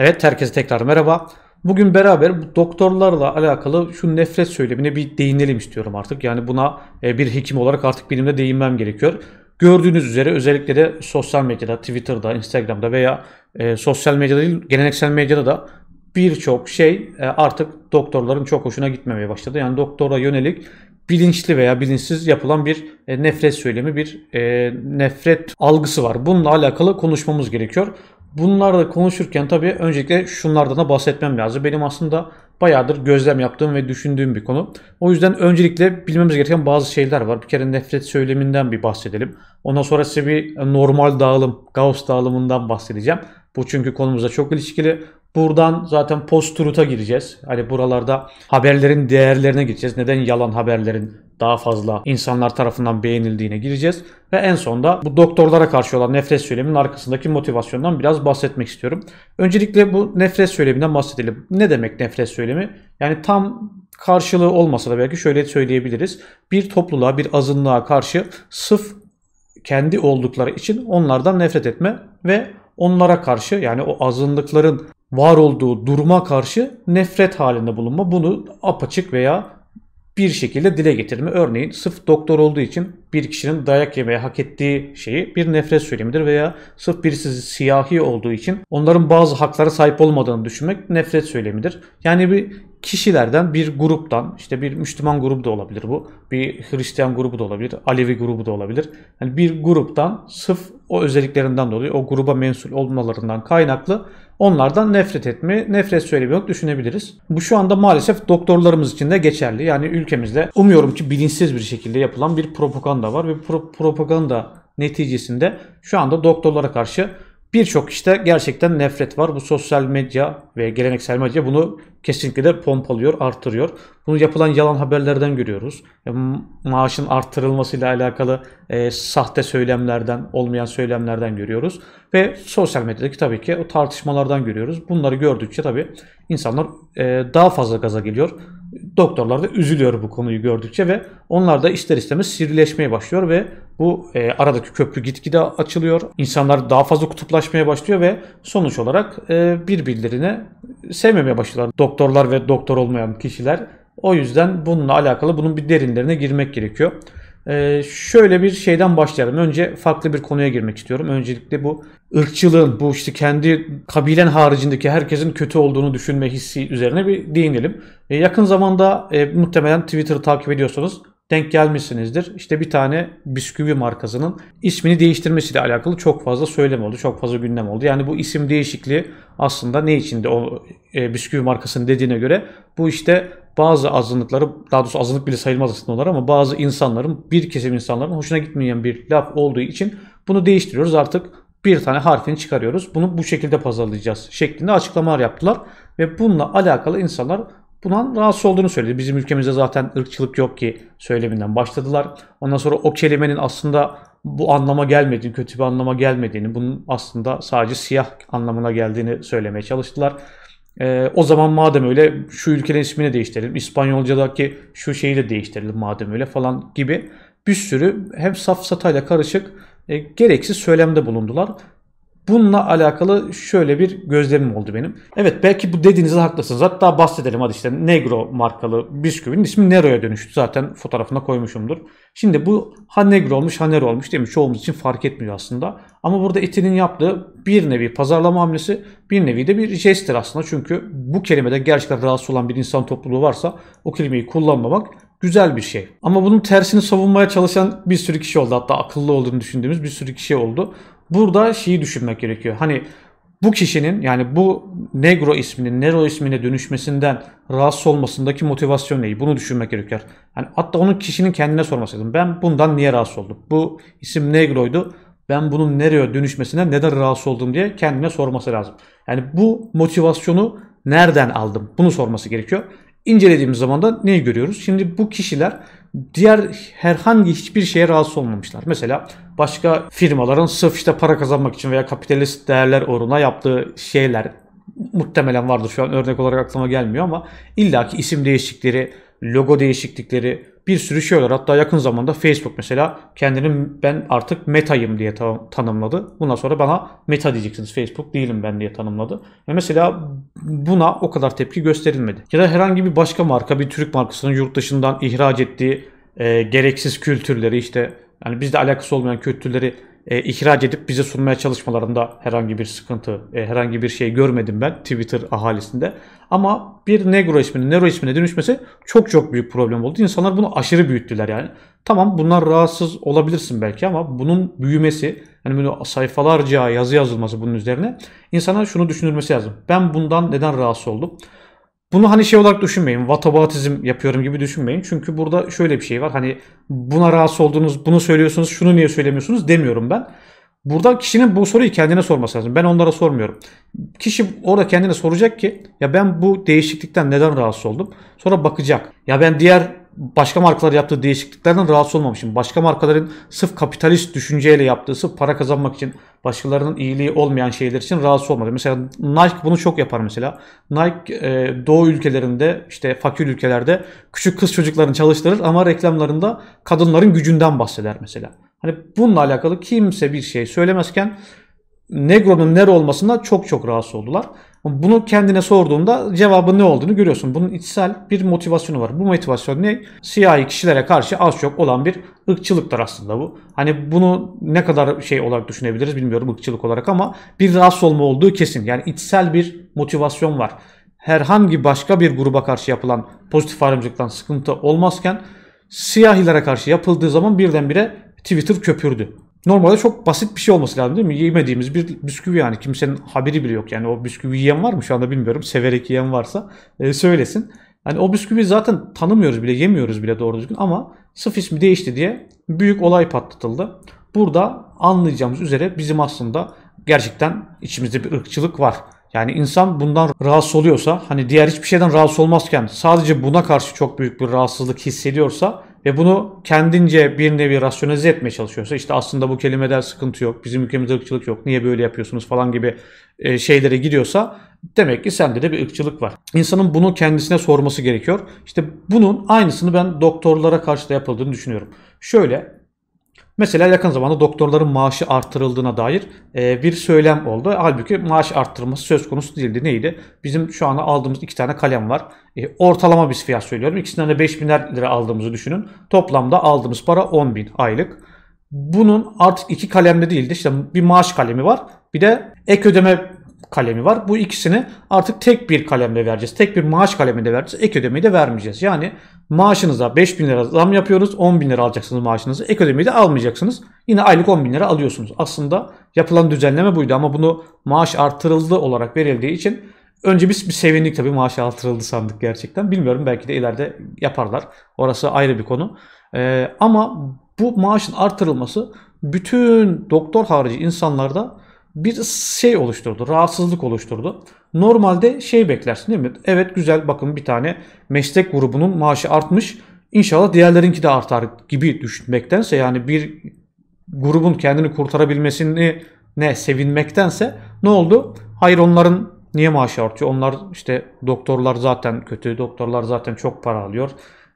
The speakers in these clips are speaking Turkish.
Evet herkese tekrar merhaba. Bugün beraber doktorlarla alakalı şu nefret söylemine bir değinelim istiyorum artık. Yani buna e, bir hekim olarak artık benim de değinmem gerekiyor. Gördüğünüz üzere özellikle de sosyal medyada, Twitter'da, Instagram'da veya e, sosyal medyada değil geleneksel medyada da birçok şey e, artık doktorların çok hoşuna gitmemeye başladı. Yani doktora yönelik bilinçli veya bilinçsiz yapılan bir nefret söylemi, bir nefret algısı var. Bununla alakalı konuşmamız gerekiyor. Bunlarla konuşurken tabii öncelikle şunlardan da bahsetmem lazım. Benim aslında bayağıdır gözlem yaptığım ve düşündüğüm bir konu. O yüzden öncelikle bilmemiz gereken bazı şeyler var. Bir kere nefret söyleminden bir bahsedelim. Ondan sonra size bir normal dağılım, Gauss dağılımından bahsedeceğim. Bu çünkü konumuza çok ilişkili. Buradan zaten post-truth'a gireceğiz. Hani buralarda haberlerin değerlerine gideceğiz. Neden yalan haberlerin daha fazla insanlar tarafından beğenildiğine gireceğiz. Ve en sonda bu doktorlara karşı olan nefret söyleminin arkasındaki motivasyondan biraz bahsetmek istiyorum. Öncelikle bu nefret söyleminden bahsedelim. Ne demek nefret söylemi? Yani tam karşılığı olmasa da belki şöyle söyleyebiliriz. Bir topluluğa, bir azınlığa karşı sıf kendi oldukları için onlardan nefret etme ve onlara karşı yani o azınlıkların var olduğu duruma karşı nefret halinde bulunma. Bunu apaçık veya bir şekilde dile getirme. Örneğin sırf doktor olduğu için bir kişinin dayak yemeye hak ettiği şeyi bir nefret söylemidir veya sırf birisi siyahi olduğu için onların bazı haklara sahip olmadığını düşünmek nefret söylemidir. Yani bir kişilerden bir gruptan işte bir Müslüman grubu da olabilir bu. Bir Hristiyan grubu da olabilir. Alevi grubu da olabilir. Yani bir gruptan sıf, o özelliklerinden dolayı o gruba mensul olmalarından kaynaklı onlardan nefret etme, nefret söyleme yok düşünebiliriz. Bu şu anda maalesef doktorlarımız için de geçerli. Yani ülkemizde umuyorum ki bilinçsiz bir şekilde yapılan bir propaganda var ve pro propaganda neticesinde şu anda doktorlara karşı Birçok işte gerçekten nefret var. Bu sosyal medya ve geleneksel medya bunu kesinlikle de pompalıyor, artırıyor. Bunu yapılan yalan haberlerden görüyoruz. E, maaşın arttırılmasıyla alakalı e, sahte söylemlerden, olmayan söylemlerden görüyoruz. Ve sosyal medyadaki tabii ki o tartışmalardan görüyoruz. Bunları gördükçe tabii insanlar e, daha fazla gaza geliyor doktorlar da üzülüyor bu konuyu gördükçe ve onlar da ister istemez sivrileşmeye başlıyor ve bu e, aradaki köprü gitgide açılıyor. İnsanlar daha fazla kutuplaşmaya başlıyor ve sonuç olarak e, birbirlerine sevmemeye başlıyorlar. Doktorlar ve doktor olmayan kişiler. O yüzden bununla alakalı bunun bir derinlerine girmek gerekiyor. Ee, şöyle bir şeyden başlayalım. Önce farklı bir konuya girmek istiyorum. Öncelikle bu ırkçılığın, bu işte kendi kabilen haricindeki herkesin kötü olduğunu düşünme hissi üzerine bir değinelim. Ee, yakın zamanda e, muhtemelen Twitter'ı takip ediyorsanız denk gelmişsinizdir. İşte bir tane bisküvi markasının ismini değiştirmesiyle alakalı çok fazla söylem oldu, çok fazla gündem oldu. Yani bu isim değişikliği aslında ne içinde o e, bisküvi markasının dediğine göre bu işte bazı azınlıkları, daha doğrusu azınlık bile sayılmaz aslında onlar ama bazı insanların, bir kesim insanların hoşuna gitmeyen bir laf olduğu için bunu değiştiriyoruz artık bir tane harfini çıkarıyoruz. Bunu bu şekilde pazarlayacağız şeklinde açıklamalar yaptılar. Ve bununla alakalı insanlar Bundan rahatsız olduğunu söyledi. Bizim ülkemizde zaten ırkçılık yok ki söyleminden başladılar. Ondan sonra o kelimenin aslında bu anlama gelmediğini, kötü bir anlama gelmediğini, bunun aslında sadece siyah anlamına geldiğini söylemeye çalıştılar. Ee, o zaman madem öyle şu ülkenin ismini değiştirelim, İspanyolcadaki şu şeyi de değiştirelim madem öyle falan gibi bir sürü hem safsatayla karışık e, gereksiz söylemde bulundular. Bununla alakalı şöyle bir gözlemim oldu benim. Evet belki bu dediğinizde haklısınız. Hatta bahsedelim hadi işte Negro markalı bisküvinin ismi Nero'ya dönüştü. Zaten fotoğrafına koymuşumdur. Şimdi bu ha Negro olmuş ha Nero olmuş değil mi? Çoğumuz için fark etmiyor aslında. Ama burada Eti'nin yaptığı bir nevi pazarlama hamlesi bir nevi de bir jesttir aslında. Çünkü bu kelimede gerçekten rahatsız olan bir insan topluluğu varsa o kelimeyi kullanmamak güzel bir şey. Ama bunun tersini savunmaya çalışan bir sürü kişi oldu. Hatta akıllı olduğunu düşündüğümüz bir sürü kişi oldu. Burada şeyi düşünmek gerekiyor. Hani bu kişinin yani bu Negro isminin Nero ismine dönüşmesinden rahatsız olmasındaki motivasyon neyi? Bunu düşünmek gerekiyor. Yani hatta onun kişinin kendine sorması lazım. Ben bundan niye rahatsız oldum? Bu isim Negro'ydu. Ben bunun Nero'ya dönüşmesine neden rahatsız oldum diye kendine sorması lazım. Yani bu motivasyonu nereden aldım? Bunu sorması gerekiyor. İncelediğimiz zaman da neyi görüyoruz? Şimdi bu kişiler diğer herhangi hiçbir şeye rahatsız olmamışlar. Mesela başka firmaların sırf işte para kazanmak için veya kapitalist değerler uğruna yaptığı şeyler muhtemelen vardır şu an örnek olarak aklıma gelmiyor ama illaki isim değişikleri logo değişiklikleri, bir sürü şey olur. Hatta yakın zamanda Facebook mesela kendini ben artık metayım diye ta- tanımladı. Bundan sonra bana meta diyeceksiniz. Facebook değilim ben diye tanımladı. Ve mesela buna o kadar tepki gösterilmedi. Ya da herhangi bir başka marka bir Türk markasının yurt dışından ihraç ettiği e, gereksiz kültürleri işte yani bizde alakası olmayan kültürleri e, ihraç edip bize sunmaya çalışmalarında herhangi bir sıkıntı, e, herhangi bir şey görmedim ben Twitter ahalisinde. Ama bir Negro isminin Nero ismine dönüşmesi çok çok büyük problem oldu. İnsanlar bunu aşırı büyüttüler yani. Tamam bunlar rahatsız olabilirsin belki ama bunun büyümesi, yani böyle sayfalarca yazı yazılması bunun üzerine insana şunu düşünülmesi lazım. Ben bundan neden rahatsız oldum? Bunu hani şey olarak düşünmeyin. vatabatizm yapıyorum gibi düşünmeyin. Çünkü burada şöyle bir şey var. Hani buna rahatsız olduğunuz, bunu söylüyorsunuz, şunu niye söylemiyorsunuz demiyorum ben. Burada kişinin bu soruyu kendine sorması lazım. Ben onlara sormuyorum. Kişi orada kendine soracak ki ya ben bu değişiklikten neden rahatsız oldum? Sonra bakacak. Ya ben diğer başka markalar yaptığı değişikliklerden rahatsız olmamışım. Başka markaların sırf kapitalist düşünceyle yaptığı, sırf para kazanmak için başkalarının iyiliği olmayan şeyler için rahatsız olmadım. Mesela Nike bunu çok yapar mesela. Nike e, doğu ülkelerinde işte fakir ülkelerde küçük kız çocuklarını çalıştırır ama reklamlarında kadınların gücünden bahseder mesela. Hani bununla alakalı kimse bir şey söylemezken Negro'nun nere olmasına çok çok rahatsız oldular. Bunu kendine sorduğunda cevabın ne olduğunu görüyorsun. Bunun içsel bir motivasyonu var. Bu motivasyon ne? Siyahi kişilere karşı az çok olan bir ırkçılıktır aslında bu. Hani bunu ne kadar şey olarak düşünebiliriz bilmiyorum ırkçılık olarak ama bir rahatsız olma olduğu kesin. Yani içsel bir motivasyon var. Herhangi başka bir gruba karşı yapılan pozitif ayrımcılıktan sıkıntı olmazken siyahilere karşı yapıldığı zaman birdenbire Twitter köpürdü. Normalde çok basit bir şey olması lazım değil mi? Yemediğimiz bir bisküvi yani kimsenin haberi bile yok. Yani o bisküvi yiyen var mı şu anda bilmiyorum. Severek yiyen varsa e, söylesin. Hani o bisküvi zaten tanımıyoruz bile, yemiyoruz bile doğru düzgün ama sıf ismi değişti diye büyük olay patlatıldı. Burada anlayacağımız üzere bizim aslında gerçekten içimizde bir ırkçılık var. Yani insan bundan rahatsız oluyorsa hani diğer hiçbir şeyden rahatsız olmazken sadece buna karşı çok büyük bir rahatsızlık hissediyorsa ve bunu kendince bir nevi rasyonalize etmeye çalışıyorsa işte aslında bu kelimeden sıkıntı yok, bizim ülkemizde ırkçılık yok, niye böyle yapıyorsunuz falan gibi e, şeylere gidiyorsa demek ki sende de bir ırkçılık var. İnsanın bunu kendisine sorması gerekiyor. İşte bunun aynısını ben doktorlara karşı da yapıldığını düşünüyorum. Şöyle Mesela yakın zamanda doktorların maaşı artırıldığına dair e, bir söylem oldu. Halbuki maaş arttırılması söz konusu değildi. Neydi? Bizim şu anda aldığımız iki tane kalem var. E, ortalama bir fiyat söylüyorum. İkisinden de 5 bin lira aldığımızı düşünün. Toplamda aldığımız para 10 bin aylık. Bunun artık iki kalemde değildi. İşte bir maaş kalemi var. Bir de ek ödeme kalemi var. Bu ikisini artık tek bir kalemde vereceğiz. Tek bir maaş kaleminde vereceğiz. Ek ödemeyi de vermeyeceğiz. Yani maaşınıza 5 bin lira zam yapıyoruz. 10 bin lira alacaksınız maaşınızı. Ek ödemeyi de almayacaksınız. Yine aylık 10 bin lira alıyorsunuz. Aslında yapılan düzenleme buydu ama bunu maaş artırıldı olarak verildiği için önce biz bir sevindik tabii maaş artırıldı sandık gerçekten. Bilmiyorum belki de ileride yaparlar. Orası ayrı bir konu. Ee, ama bu maaşın artırılması bütün doktor harici insanlarda bir şey oluşturdu. Rahatsızlık oluşturdu. Normalde şey beklersin değil mi? Evet güzel bakın bir tane meslek grubunun maaşı artmış. İnşallah diğerlerinki de artar gibi düşünmektense yani bir grubun kendini kurtarabilmesini ne sevinmektense ne oldu? Hayır onların niye maaşı artıyor? Onlar işte doktorlar zaten kötü, doktorlar zaten çok para alıyor.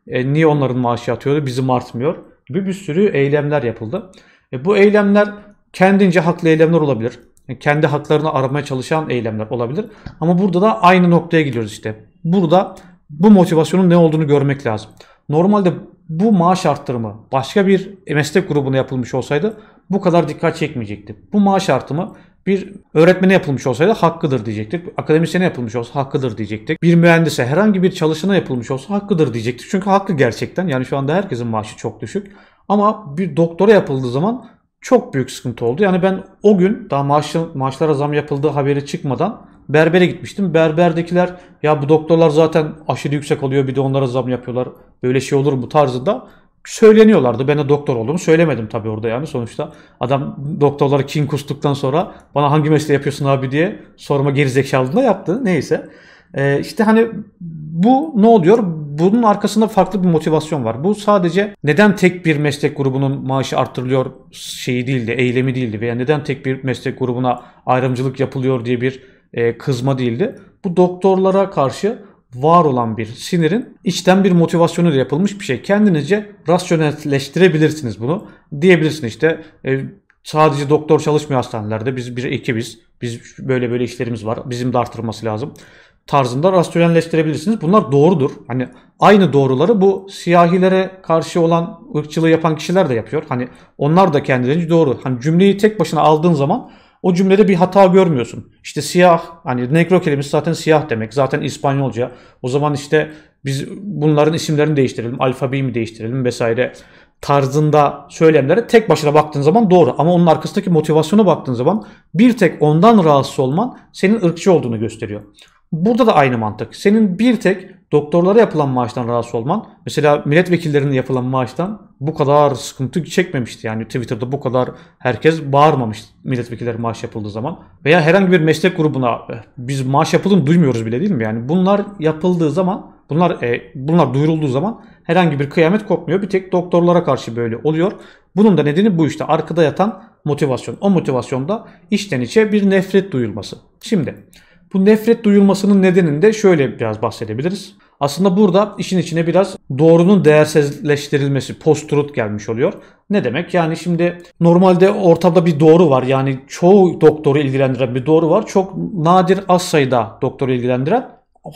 E, niye onların maaşı atıyordu? Bizim artmıyor gibi bir sürü eylemler yapıldı. E, bu eylemler kendince haklı eylemler olabilir kendi haklarını aramaya çalışan eylemler olabilir. Ama burada da aynı noktaya gidiyoruz işte. Burada bu motivasyonun ne olduğunu görmek lazım. Normalde bu maaş arttırımı başka bir meslek grubuna yapılmış olsaydı bu kadar dikkat çekmeyecekti. Bu maaş artımı bir öğretmene yapılmış olsaydı hakkıdır diyecektik. Akademisyene yapılmış olsa hakkıdır diyecektik. Bir mühendise herhangi bir çalışana yapılmış olsa hakkıdır diyecektik. Çünkü hakkı gerçekten yani şu anda herkesin maaşı çok düşük. Ama bir doktora yapıldığı zaman çok büyük sıkıntı oldu. Yani ben o gün daha maaşı, maaşlara zam yapıldığı haberi çıkmadan berbere gitmiştim. Berberdekiler ya bu doktorlar zaten aşırı yüksek oluyor bir de onlara zam yapıyorlar. Böyle şey olur mu tarzında söyleniyorlardı. Ben de doktor olduğumu söylemedim tabii orada yani sonuçta. Adam doktorları kin kustuktan sonra bana hangi mesleği yapıyorsun abi diye sorma gerizekalılığına yaptı. Neyse. E, işte hani bu ne oluyor? Bunun arkasında farklı bir motivasyon var. Bu sadece neden tek bir meslek grubunun maaşı arttırılıyor şeyi değildi, eylemi değildi veya neden tek bir meslek grubuna ayrımcılık yapılıyor diye bir e, kızma değildi. Bu doktorlara karşı var olan bir sinirin içten bir motivasyonu da yapılmış bir şey. Kendinizce rasyonelleştirebilirsiniz bunu. diyebilirsiniz işte e, sadece doktor çalışmıyor hastanelerde. Biz bir ekibiz. Biz böyle böyle işlerimiz var. Bizim de artırması lazım tarzında rasyonelleştirebilirsiniz. Bunlar doğrudur. Hani aynı doğruları bu siyahilere karşı olan ırkçılığı yapan kişiler de yapıyor. Hani onlar da kendilerince doğru. Hani cümleyi tek başına aldığın zaman o cümlede bir hata görmüyorsun. İşte siyah hani negro kelimesi zaten siyah demek. Zaten İspanyolca. O zaman işte biz bunların isimlerini değiştirelim, alfabeyi mi değiştirelim vesaire tarzında söylemlere tek başına baktığın zaman doğru. Ama onun arkasındaki motivasyona baktığın zaman bir tek ondan rahatsız olman senin ırkçı olduğunu gösteriyor. Burada da aynı mantık. Senin bir tek doktorlara yapılan maaştan rahatsız olman, mesela milletvekillerinin yapılan maaştan bu kadar sıkıntı çekmemişti. Yani Twitter'da bu kadar herkes bağırmamıştı milletvekilleri maaş yapıldığı zaman. Veya herhangi bir meslek grubuna eh, biz maaş yapıldığını duymuyoruz bile değil mi? Yani bunlar yapıldığı zaman, bunlar e, bunlar duyurulduğu zaman herhangi bir kıyamet kopmuyor. Bir tek doktorlara karşı böyle oluyor. Bunun da nedeni bu işte arkada yatan motivasyon. O motivasyonda içten içe bir nefret duyulması. Şimdi bu nefret duyulmasının nedeninde şöyle biraz bahsedebiliriz. Aslında burada işin içine biraz doğrunun değersizleştirilmesi, post-truth gelmiş oluyor. Ne demek? Yani şimdi normalde ortada bir doğru var. Yani çoğu doktoru ilgilendiren bir doğru var. Çok nadir az sayıda doktoru ilgilendiren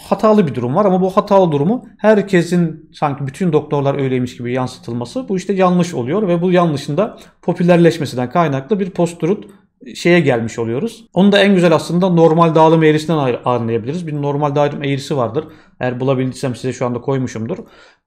hatalı bir durum var ama bu hatalı durumu herkesin sanki bütün doktorlar öyleymiş gibi yansıtılması bu işte yanlış oluyor ve bu yanlışın da popülerleşmesinden kaynaklı bir post-truth şeye gelmiş oluyoruz. Onu da en güzel aslında normal dağılım eğrisinden anlayabiliriz. Bir normal dağılım eğrisi vardır. Eğer bulabildiysem size şu anda koymuşumdur.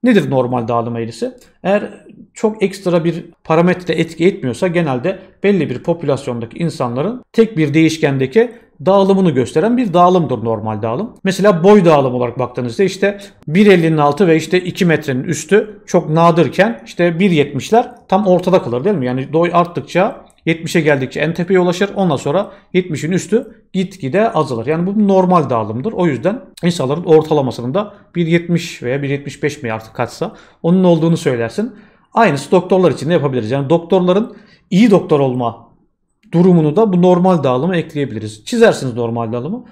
Nedir normal dağılım eğrisi? Eğer çok ekstra bir parametre etki etmiyorsa genelde belli bir popülasyondaki insanların tek bir değişkendeki dağılımını gösteren bir dağılımdır normal dağılım. Mesela boy dağılım olarak baktığınızda işte 1.50'nin altı ve işte 2 metrenin üstü çok nadirken işte 1.70'ler tam ortada kalır değil mi? Yani boy arttıkça 70'e geldikçe en tepeye ulaşır. Ondan sonra 70'in üstü gitgide azalır. Yani bu normal dağılımdır. O yüzden insanların ortalamasının da 1.70 veya 1.75 mi artık kaçsa onun olduğunu söylersin. Aynısı doktorlar için de yapabiliriz. Yani doktorların iyi doktor olma durumunu da bu normal dağılımı ekleyebiliriz. Çizersiniz normal dağılımı.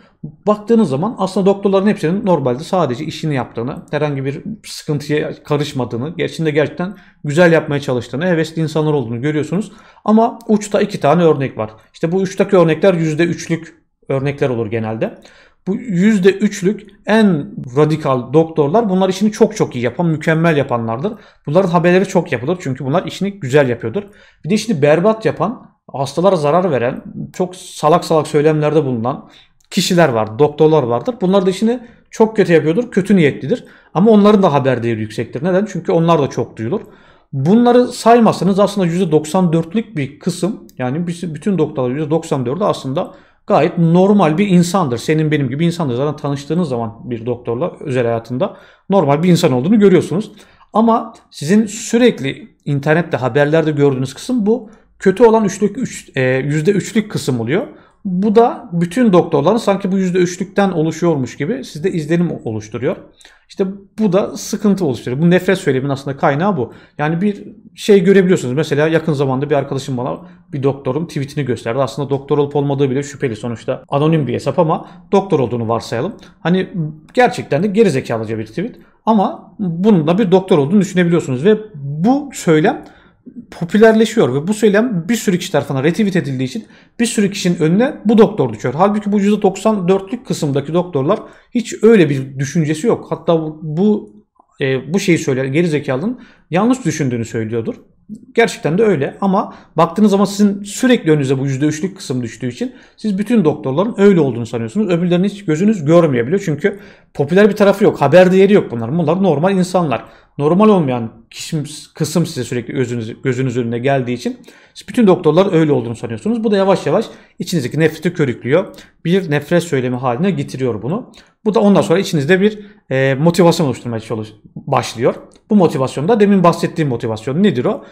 Baktığınız zaman aslında doktorların hepsinin normalde sadece işini yaptığını, herhangi bir sıkıntıya karışmadığını, gerçinde gerçekten güzel yapmaya çalıştığını, hevesli insanlar olduğunu görüyorsunuz. Ama uçta iki tane örnek var. İşte bu uçtaki örnekler %3'lük örnekler olur genelde. Bu %3'lük en radikal doktorlar bunlar işini çok çok iyi yapan, mükemmel yapanlardır. Bunların haberleri çok yapılır çünkü bunlar işini güzel yapıyordur. Bir de işini berbat yapan hastalara zarar veren, çok salak salak söylemlerde bulunan kişiler var, doktorlar vardır. Bunlar da işini çok kötü yapıyordur, kötü niyetlidir. Ama onların da haber değeri yüksektir. Neden? Çünkü onlar da çok duyulur. Bunları saymazsanız aslında %94'lük bir kısım yani bütün doktorlar %94'ü aslında gayet normal bir insandır. Senin benim gibi insandır. Zaten tanıştığınız zaman bir doktorla özel hayatında normal bir insan olduğunu görüyorsunuz. Ama sizin sürekli internette haberlerde gördüğünüz kısım bu kötü olan üçlük, üç, e, üçlük kısım oluyor. Bu da bütün doktorların sanki bu yüzde üçlükten oluşuyormuş gibi sizde izlenim oluşturuyor. İşte bu da sıkıntı oluşturuyor. Bu nefret söylemin aslında kaynağı bu. Yani bir şey görebiliyorsunuz. Mesela yakın zamanda bir arkadaşım bana bir doktorun tweetini gösterdi. Aslında doktor olup olmadığı bile şüpheli sonuçta. Anonim bir hesap ama doktor olduğunu varsayalım. Hani gerçekten de gerizekalıca bir tweet. Ama bununla bir doktor olduğunu düşünebiliyorsunuz. Ve bu söylem popülerleşiyor ve bu söylem bir sürü kişi tarafından retweet edildiği için bir sürü kişinin önüne bu doktor düşüyor. Halbuki bu %94'lük kısımdaki doktorlar hiç öyle bir düşüncesi yok. Hatta bu, bu e, bu şeyi söyler geri zekalının yanlış düşündüğünü söylüyordur. Gerçekten de öyle ama baktığınız zaman sizin sürekli önünüze bu %3'lük kısım düştüğü için siz bütün doktorların öyle olduğunu sanıyorsunuz. Öbürlerini hiç gözünüz görmeyebiliyor çünkü popüler bir tarafı yok, haber değeri yok bunlar. Bunlar normal insanlar normal olmayan kısım, kısım size sürekli gözünüz, gözünüz önüne geldiği için bütün doktorlar öyle olduğunu sanıyorsunuz. Bu da yavaş yavaş içinizdeki nefreti körüklüyor. Bir nefret söylemi haline getiriyor bunu. Bu da ondan sonra içinizde bir e, motivasyon oluşturmaya çalış başlıyor. Bu motivasyon da demin bahsettiğim motivasyon nedir o?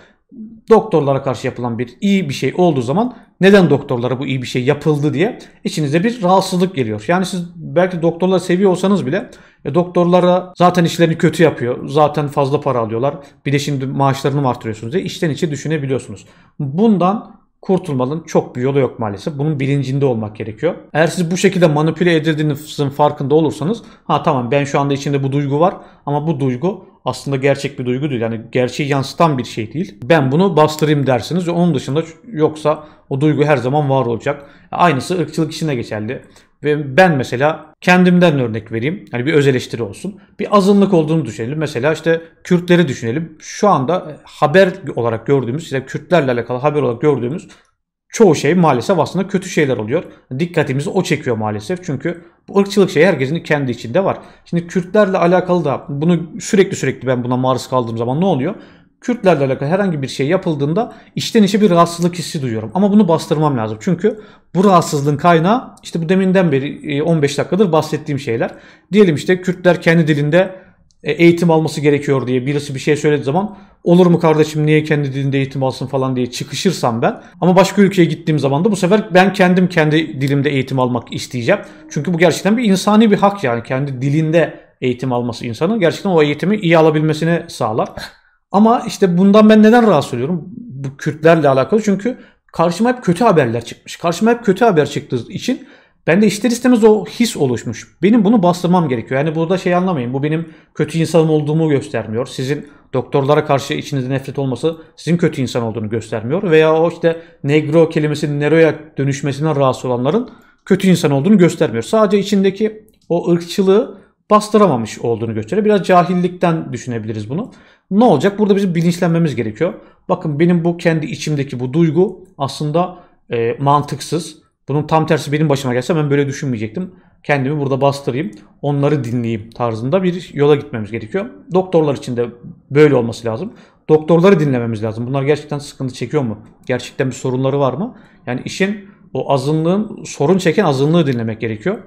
Doktorlara karşı yapılan bir iyi bir şey olduğu zaman neden doktorlara bu iyi bir şey yapıldı diye içinizde bir rahatsızlık geliyor. Yani siz belki doktorları seviyor olsanız bile e, doktorlara zaten işlerini kötü yapıyor. Zaten fazla para alıyorlar. Bir de şimdi maaşlarını mı artırıyorsunuz diye işten içe düşünebiliyorsunuz. Bundan kurtulmanın çok bir yolu yok maalesef. Bunun bilincinde olmak gerekiyor. Eğer siz bu şekilde manipüle edildiğinizin farkında olursanız ha tamam ben şu anda içinde bu duygu var ama bu duygu aslında gerçek bir duygu değil. Yani gerçeği yansıtan bir şey değil. Ben bunu bastırayım dersiniz. Onun dışında yoksa o duygu her zaman var olacak. E, aynısı ırkçılık işine geçerli. Ve ben mesela kendimden örnek vereyim. Hani bir öz eleştiri olsun. Bir azınlık olduğunu düşünelim. Mesela işte Kürtleri düşünelim. Şu anda e, haber olarak gördüğümüz, işte Kürtlerle alakalı haber olarak gördüğümüz çoğu şey maalesef aslında kötü şeyler oluyor. Dikkatimizi o çekiyor maalesef. Çünkü bu ırkçılık şeyi herkesin kendi içinde var. Şimdi Kürtlerle alakalı da bunu sürekli sürekli ben buna maruz kaldığım zaman ne oluyor? Kürtlerle alakalı herhangi bir şey yapıldığında içten içe bir rahatsızlık hissi duyuyorum. Ama bunu bastırmam lazım. Çünkü bu rahatsızlığın kaynağı işte bu deminden beri 15 e, dakikadır bahsettiğim şeyler. Diyelim işte Kürtler kendi dilinde e, eğitim alması gerekiyor diye birisi bir şey söylediği zaman olur mu kardeşim niye kendi dilinde eğitim alsın falan diye çıkışırsam ben ama başka ülkeye gittiğim zaman da bu sefer ben kendim kendi dilimde eğitim almak isteyeceğim. Çünkü bu gerçekten bir insani bir hak yani kendi dilinde eğitim alması insanın gerçekten o eğitimi iyi alabilmesini sağlar. Ama işte bundan ben neden rahatsız oluyorum? Bu Kürtlerle alakalı çünkü karşıma hep kötü haberler çıkmış. Karşıma hep kötü haber çıktığı için ben de ister istemez o his oluşmuş. Benim bunu bastırmam gerekiyor. Yani burada şey anlamayın. Bu benim kötü insanım olduğumu göstermiyor. Sizin doktorlara karşı içinizde nefret olması sizin kötü insan olduğunu göstermiyor. Veya o işte negro kelimesinin neroya dönüşmesinden rahatsız olanların kötü insan olduğunu göstermiyor. Sadece içindeki o ırkçılığı bastıramamış olduğunu gösteriyor. Biraz cahillikten düşünebiliriz bunu. Ne olacak? Burada bizim bilinçlenmemiz gerekiyor. Bakın benim bu kendi içimdeki bu duygu aslında e, mantıksız. Bunun tam tersi benim başıma gelse ben böyle düşünmeyecektim. Kendimi burada bastırayım, onları dinleyeyim tarzında bir yola gitmemiz gerekiyor. Doktorlar için de böyle olması lazım. Doktorları dinlememiz lazım. Bunlar gerçekten sıkıntı çekiyor mu? Gerçekten bir sorunları var mı? Yani işin o azınlığın, sorun çeken azınlığı dinlemek gerekiyor.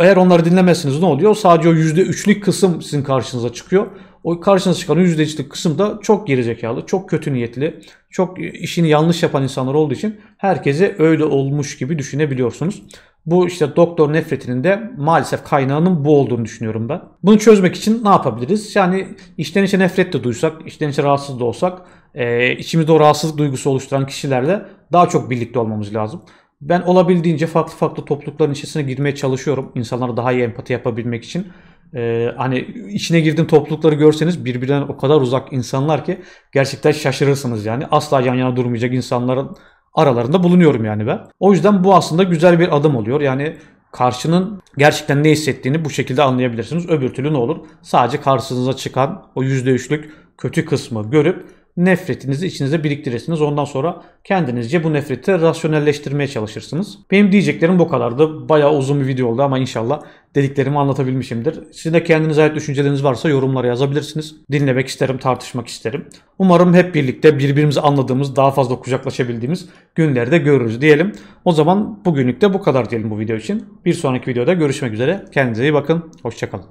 Eğer onları dinlemezsiniz ne oluyor? Sadece o %3'lük kısım sizin karşınıza çıkıyor o karşınıza çıkan %3'lük kısım da çok gerizekalı, çok kötü niyetli, çok işini yanlış yapan insanlar olduğu için herkese öyle olmuş gibi düşünebiliyorsunuz. Bu işte doktor nefretinin de maalesef kaynağının bu olduğunu düşünüyorum ben. Bunu çözmek için ne yapabiliriz? Yani içten içe nefret de duysak, içten içe rahatsız da olsak, e, içimizde o rahatsızlık duygusu oluşturan kişilerle daha çok birlikte olmamız lazım. Ben olabildiğince farklı farklı toplulukların içerisine girmeye çalışıyorum. İnsanlara daha iyi empati yapabilmek için e, hani içine girdiğim toplulukları görseniz birbirinden o kadar uzak insanlar ki gerçekten şaşırırsınız yani. Asla yan yana durmayacak insanların aralarında bulunuyorum yani ben. O yüzden bu aslında güzel bir adım oluyor. Yani karşının gerçekten ne hissettiğini bu şekilde anlayabilirsiniz. Öbür türlü ne olur? Sadece karşınıza çıkan o %3'lük kötü kısmı görüp nefretinizi içinize biriktirirsiniz. Ondan sonra kendinizce bu nefreti rasyonelleştirmeye çalışırsınız. Benim diyeceklerim bu kadardı. Bayağı uzun bir video oldu ama inşallah dediklerimi anlatabilmişimdir. Sizin de kendinize ait düşünceleriniz varsa yorumlara yazabilirsiniz. Dinlemek isterim, tartışmak isterim. Umarım hep birlikte birbirimizi anladığımız, daha fazla kucaklaşabildiğimiz günlerde görürüz diyelim. O zaman bugünlük de bu kadar diyelim bu video için. Bir sonraki videoda görüşmek üzere. Kendinize iyi bakın. Hoşçakalın.